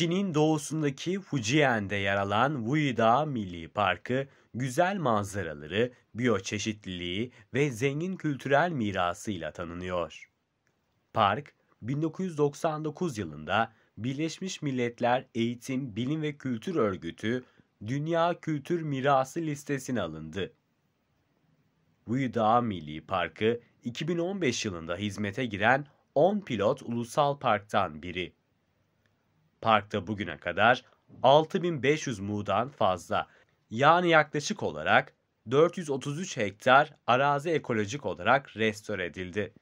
Çin'in doğusundaki Fujian'de yer alan Wuyi Dağı Milli Parkı, güzel manzaraları, biyoçeşitliliği ve zengin kültürel mirasıyla tanınıyor. Park, 1999 yılında Birleşmiş Milletler Eğitim, Bilim ve Kültür Örgütü Dünya Kültür Mirası listesine alındı. Wuyi Dağı Milli Parkı 2015 yılında hizmete giren 10 pilot ulusal parktan biri. Parkta bugüne kadar 6500 muğdan fazla yani yaklaşık olarak 433 hektar arazi ekolojik olarak restore edildi.